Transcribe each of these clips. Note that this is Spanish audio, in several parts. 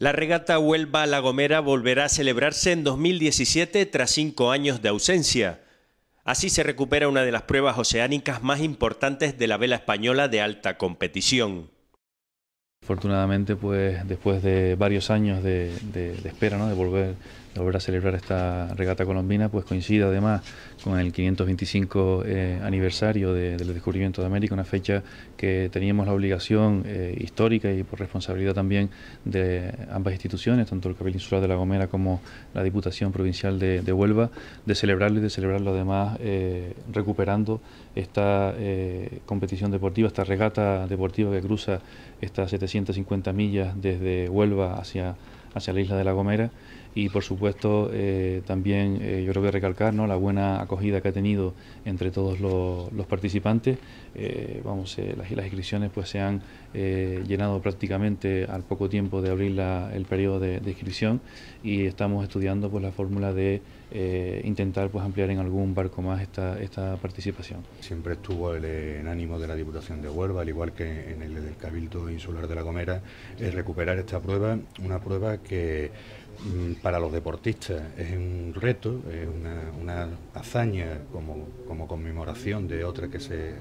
La regata Huelva La Gomera volverá a celebrarse en 2017 tras cinco años de ausencia. Así se recupera una de las pruebas oceánicas más importantes de la vela española de alta competición. Afortunadamente, pues después de varios años de, de espera, ¿no? de volver volver a celebrar esta regata colombina, pues coincide además con el 525 eh, aniversario del descubrimiento de América, una fecha que teníamos la obligación eh, histórica y por responsabilidad también de ambas instituciones, tanto el Cabildo Insular de La Gomera como la Diputación Provincial de, Huelva, de celebrarlo y de celebrarlo además eh, recuperando esta competición deportiva, esta regata deportiva que cruza estas 750 millas desde Huelva hacia hacia la isla de La Gomera y por supuesto eh, también eh, yo creo que recalcar la buena acogida que ha tenido entre todos los, participantes. Eh, vamos, las, inscripciones pues se han llenado prácticamente al poco tiempo de abrir el periodo de, inscripción y estamos estudiando pues la fórmula de intentar pues ampliar en algún barco más esta, esta participación. Siempre estuvo el, en ánimo de la Diputación de Huelva, al igual que en el del Cabildo Insular de La Gomera, recuperar esta prueba, una prueba que Mm, para los deportistas es un reto, es una, hazaña como, conmemoración de otra que se,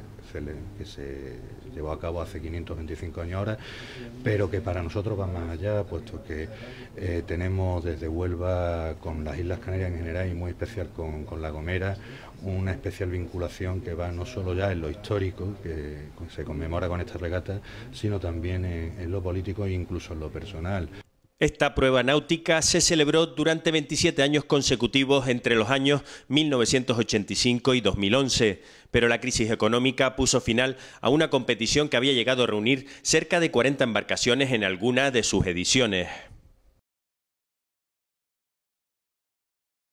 que se llevó a cabo hace 525 años ahora, pero que para nosotros va más allá, puesto que eh, tenemos desde Huelva con las Islas Canarias en general y muy especial con, La Gomera, una especial vinculación que va no solo ya en lo histórico, que se conmemora con esta regata, sino también en lo político e incluso en lo personal. Esta prueba náutica se celebró durante 27 años consecutivos entre los años 1985 y 2011, pero la crisis económica puso final a una competición que había llegado a reunir cerca de 40 embarcaciones en alguna de sus ediciones.